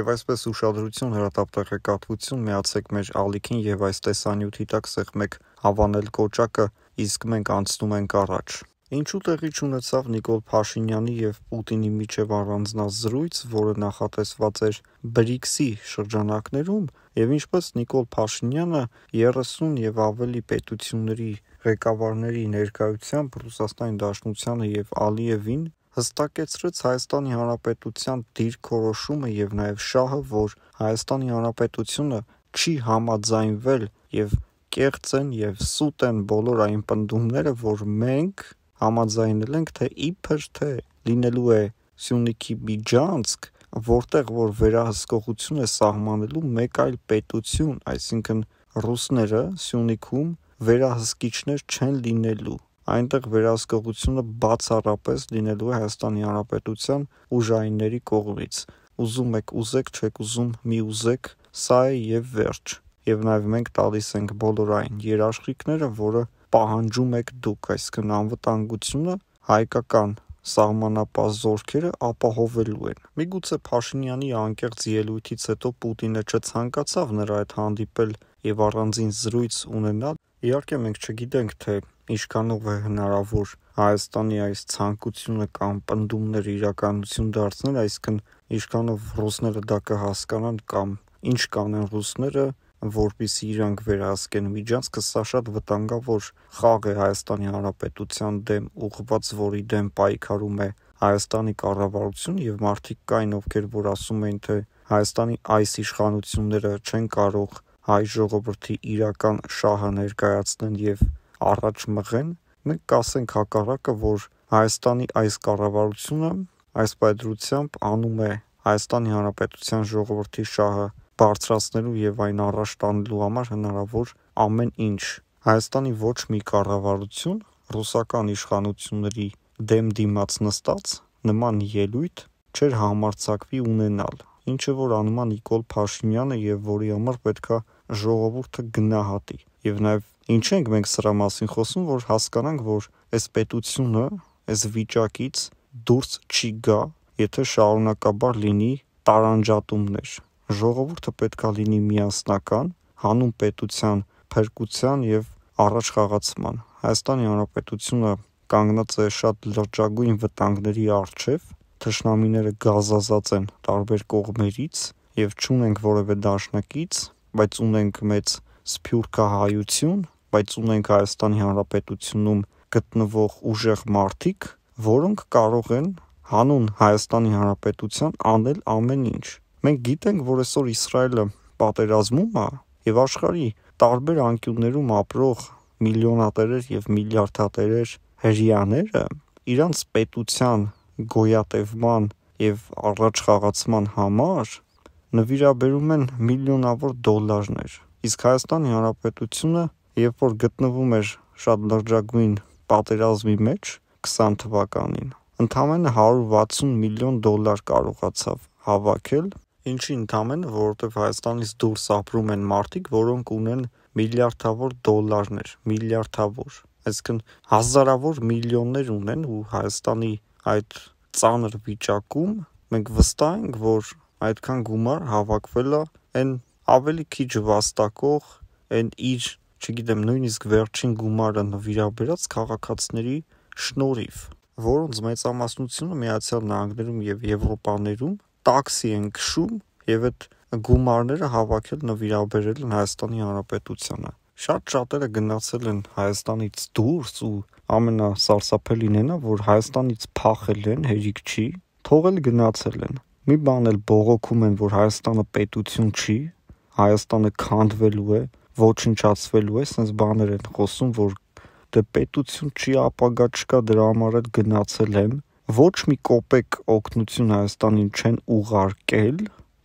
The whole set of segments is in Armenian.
Եվ այսպես ուշադրություն, հրատապտեղեկատվություն միացեք մեր ալիքին եւ այս տեսանյութի տակ սեղմեք հավանել կոճակը, իսկ մենք անցնում ենք առաջ։ Ինչու տեղի ունեցավ Նիկոլ Փաշինյանի եւ Պուտինի միջև առանձնազրույց, որը նախատեսված էր BRICS-ի շրջանակներում, եւ ինչպես Նիկոլ Փաշինյանը 30 եւ ավելի պետությունների ղեկավարների ներկայությամբ Ռուսաստանի Դաշնությանը եւ Ալիևին Հստակեցրեց Հայաստանի Հանրապետության դիրքորոշումը և նաև շահը, որ Հայաստանի Հանրապետությունը չի համաձայնվել և կեղծ են և սուտ են բոլոր այն պնդումները, որ մենք համաձայնել ենք, թե իբր թե լինելու է Սյունիքի Բիջանցք, որտեղ որ վերահսկողություն է սահմանելու մեկ այլ պետություն, այսինքն ռուսները Սյունիքում վերահսկիչներ չեն լինելու այնտեղ վերահսկողությունը բացառապես լինելու է Հայաստանի Հանրապետության ուժայինների կողմից։ Ուզում եք ուզեք, չեք ուզում մի ուզեք, սա է եւ վերջ։ Եվ նաեւ մենք տալիս ենք բոլոր այն երաշխիքները, որը պահանջում եք դուք, այսինքն անվտանգությունը հայկական սահմանապահ զորքերը ապահովելու են։ Միգուցե Փաշինյանի անկեղծ ելույթից հետո Պուտինը չցանկացավ նրա հետ հանդիպել եւ առանձին զրույց ունենալ, Իհարկե մենք չգիտենք, թե ինչքանով է հնարավոր Հայաստանի այս ցանկությունը կամ ընդդումներ իրականություն դարձնել, այսինքն ինչքանով ռուսները դա կհասկանան կամ ինչ կանեն ռուսները, որբիսի իրանք վերահսկեն միջանցքը, սա շատ վտանգավոր խաղ է Հայաստանի Հանրապետության դեմ ուղղված, որի դեմ պայքարում է Հայաստանի կառավարություն եւ մարդիկ կային, ովքեր որ ասում էին, թե Հայաստանի այս իշխանությունները չեն կարող հայ ժողովրդի իրական շահը ներկայացնեն եւ առաջ մղեն, մենք կասենք հակառակը, որ Հայաստանի այս կառավարությունը այս պայծրությամբ անում է Հայաստանի Հանրապետության ժողովրդի շահը բարձրացնելու եւ այն առաջ տանելու համար հնարավոր ամեն ինչ։ Հայաստանի ոչ մի կառավարություն ռուսական իշխանությունների դեմ դիմաց նստած նման ելույթ չէր համարցակվի ունենալ, ինչը որ անման Նիկոլ Փաշինյանը եւ որի համար պետքա ժողովուրդը գնահատի։ Եվ նաև ինչ ենք մենք սրա մասին խոսում, որ հասկանանք, որ այս պետությունը այս վիճակից դուրս չի գա, եթե շարունակաբար լինի տարանջատումներ։ Ժողովուրդը պետքա լինի միասնական, հանուն պետության փրկության եւ առաջ խաղացման։ Հայաստանի Հանրապետությունը կանգնած է շատ լրջագույն վտանգների առջև, թշնամիները գազազած են տարբեր կողմերից եւ չունենք որևէ դաշնակից, բայց ունենք մեծ սփյուռքահայություն, բայց ունենք Հայաստանի Հանրապետությունում գտնվող ուժեղ մարդիկ, որոնք կարող են հանուն Հայաստանի Հանրապետության անել ամեն ինչ։ Մենք գիտենք, որ այսօր Իսրայելը պատերազմում է եւ աշխարհի տարբեր անկյուններում ապրող միլիոնատերեր եւ միլիարդատերեր հрьяաները իրանց պետության գոյատևման եւ առաջխաղացման համար նվիրաբերում են միլիոնավոր դոլարներ։ Իսկ Հայաստանի Հանրապետությունը, երբ որ գտնվում էր շատ լրջագույն պատերազմի մեջ 20 թվականին, ընդամենը 160 միլիոն դոլար կարողացավ հավաքել, ինչի ընդամենը, որովհետև Հայաստանից դուրս ապրում են մարդիկ, որոնք ունեն միլիարդավոր դոլարներ, միլիարդավոր, այսինքն հազարավոր միլիոններ ունեն ու Հայաստանի այդ ծանր վիճակում մենք վստահ ենք, որ այդքան գումար հավաքվել է այն ավելի քիչ վաստակող այն իր, չգիտեմ, նույնիսկ վերջին գումարը նվիրաբերած քաղաքացիների շնորհիվ, որոնց մեծամասնությունը Միացյալ Նահանգներում եւ Եվրոպաներում տաքսի են քշում եւ այդ գումարները հավաքել նվիրաբերել են Հայաստանի Հանրապետությանը։ Շատ շատերը գնացել են Հայաստանից դուրս ու ամենասարսափելին է նա, որ Հայաստանից փախել են, հերիք չի, թողել գնացել են մի բան էլ բողոքում են, որ Հայաստանը պետություն չի, Հայաստանը քանդվելու է, ոչնչացվելու է, sense բաներ են խոսում, որ դե պետություն չի, ապագա չկա, դրա համար էլ գնացել եմ։ Ոչ մի կոպեկ օգնություն Հայաստանին չեն ուղարկել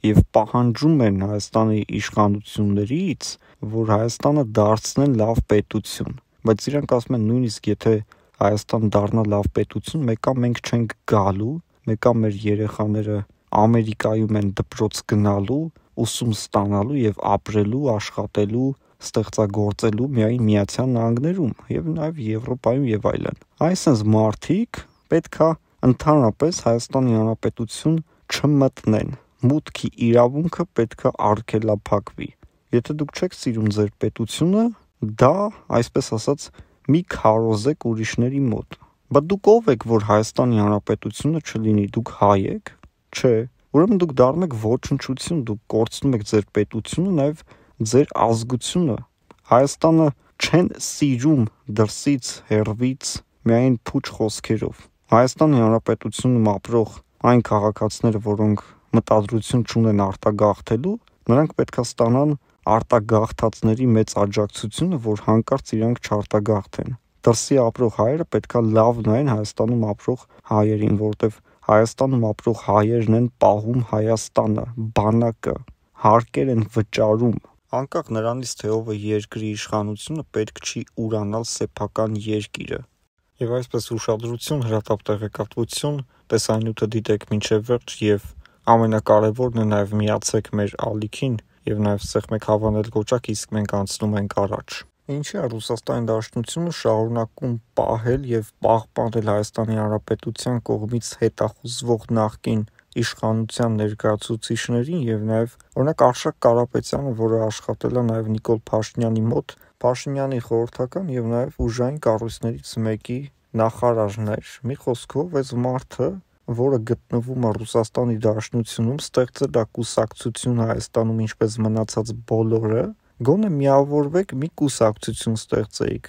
եւ պահանջում են Հայաստանի իշխանություններից, որ Հայաստանը դարձնեն լավ պետություն։ Բայց իրանք ասում են նույնիսկ եթե Հայաստան դառնա լավ պետություն, մեկա մենք չենք գալու, մեկա մեր երեխաները Ամերիկայում են դպրոց գնալու, ուսում ստանալու եւ ապրելու, աշխատելու, ստեղծագործելու միայն Միացյալ Նահանգներում եւ նաեւ Եվրոպայում եւ այլն։ Այսինքն մարդիկ պետքա ընդհանրապես Հայաստանի Հանրապետություն չմտնեն։ Մուտքի իրավունքը պետքա արգելափակվի։ Եթե դուք չեք սիրում ձեր պետությունը, դա, այսպես ասած, մի քարոզեք ուրիշների մոտ։ Բայց դուք ով եք, որ Հայաստանի Հանրապետությունը չլինի, դուք հայ եք, չէ։ Ուրեմն դուք դառնաք ոչնչություն, դուք կորցնում եք ձեր պետությունը, նաև ձեր ազգությունը։ Հայաստանը չեն սիրում դրսից, հերվից, միայն փուչ խոսքերով։ Հայաստանի Հանրապետությունում ապրող այն քաղաքացիները, որոնք մտադրություն չունեն արտագաղթելու, նրանք պետքա ստանան արտագաղթածների մեծ աջակցությունը, որ հանկարծ իրանք չարտագաղթեն դրսի ապրող հայերը պետքա լավ նայեն Հայաստանում ապրող հայերին, որովհետև Հայաստանում ապրող հայերն են պահում Հայաստանը, բանակը, հարկեր են վճարում։ Անկախ նրանից, թե ով է երկրի իշխանությունը, պետք չի ուրանալ սեփական երկիրը։ Եվ այսպես ուշադրություն, հրատապ տեղեկատվություն, տեսանյութը դիտեք մինչև վերջ եւ ամենակարևորն է նաեւ միացեք մեր ալիքին եւ նաեւ սեղմեք հավանել գոճակ, իսկ մենք անցնում ենք առաջ։ Ինչի՞ է Ռուսաստանի Դաշնությունը շարունակում պահել եւ պահպանել Հայաստանի Հանրապետության կողմից հետախուզվող նախկին իշխանության ներկայացուցիչներին եւ նաեւ օրինակ Արշակ Կարապետյանը, որը աշխատել է նաեւ Նիկոլ Փաշինյանի մոտ, Փաշինյանի խորհրդական եւ նաեւ ուժային կառույցներից մեկի նախարարներ։ Մի խոսքով, այս մարդը որը գտնվում է Ռուսաստանի Դաշնությունում, ստեղծել է կուսակցություն Հայաստանում, ինչպես մնացած բոլորը, Գոնե միավորվեք, մի կուսակցություն ստեղծեիք։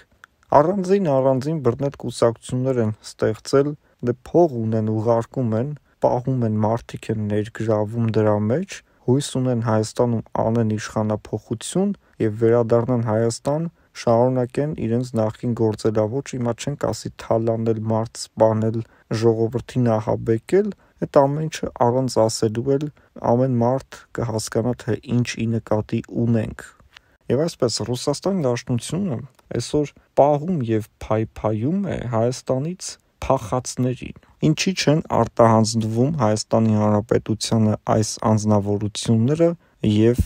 Առանձին առանձին բռնել կուսակցություններ են ստեղծել, դե փող ունեն ուղարկում են, պահում են մարդիկ են ներգրավում դրա մեջ, հույս ունեն Հայաստանում անեն իշխանապողություն եւ վերադառնան Հայաստան, շարունակեն իրենց նախին գործելավոճ, հիմա չենք ասի թալանել, մարդ սպանել, ժողովրդին ահաբեկել, այդ ամեն ինչը առանց ասելու էլ ամեն մարդ կհասկանա թե ինչ ի նկատի ունենք Եվ այսպես Ռուսաստանի Դաշնությունը այսօր պահում եւ փայփայում է Հայաստանից փախածներին։ Ինչի չեն արտահանձնվում Հայաստանի Հանրապետությանը այս անznավորությունները եւ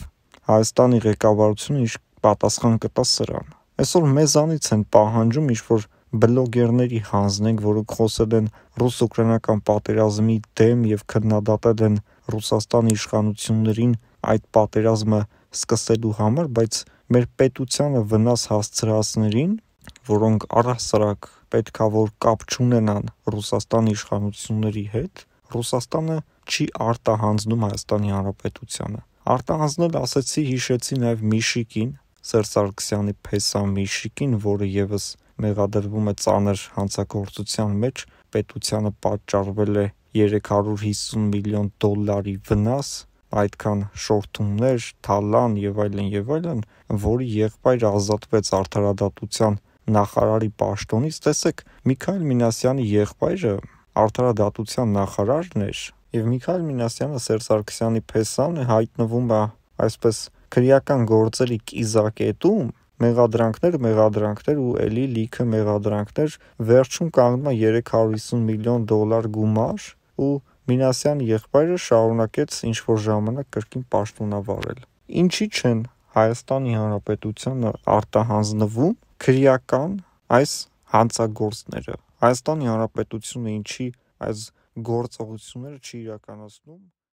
Հայաստանի ղեկավարությունը իր պատասխան կտա սրան։ Այսօր մեզանից են պահանջում ինչ որ բլոգերների հանձնենք, որոնք խոսել են ռուս-ուկրաինական պատերազմի դեմ եւ քննադատել են Ռուսաստանի իշխանություններին այդ պատերազմը սկսելու համար, բայց մեր պետությանը վնաս հասցրածներին, որոնք առհասարակ պետքա որ կապ չունենան Ռուսաստանի իշխանությունների հետ, Ռուսաստանը չի արտահանձնում Հայաստանի Հանրապետությանը։ Արտահանձնել ասացի հիշեցի նաև Միշիկին, Սերժ Սարգսյանի Փեսա Միշիկին, որը եւս մեղադրվում է ծանր հանցագործության մեջ, պետությանը պատճառվել է 350 միլիոն դոլարի վնաս այդքան շորթումներ, թալան եւ այլն եւ այլն, որի եղբայր ազատվեց արդարադատության նախարարի պաշտոնից, տեսեք, Միքայել Մինասյանի եղբայրը արդարադատության նախարարն էր եւ Միքայել Մինասյանը Սերժ Սարգսյանի փեսան հայտնվում է այսպես քրեական գործերի կիզակետում մեղադրանքներ, մեղադրանքներ ու էլի լիքը մեղադրանքներ, վերջում կանգնա 350 միլիոն դոլար գումար ու Մինասյանի եղբայրը շարունակեց ինչ-որ ժամանակ կրկին պաշտոնավարել։ Ինչի՞ չեն Հայաստանի Հանրապետությանը արտահանձնվում քրեական այս հանցագործները։ Հայաստանի Հանրապետությունը ինչի այս գործողությունները չի իրականացնում։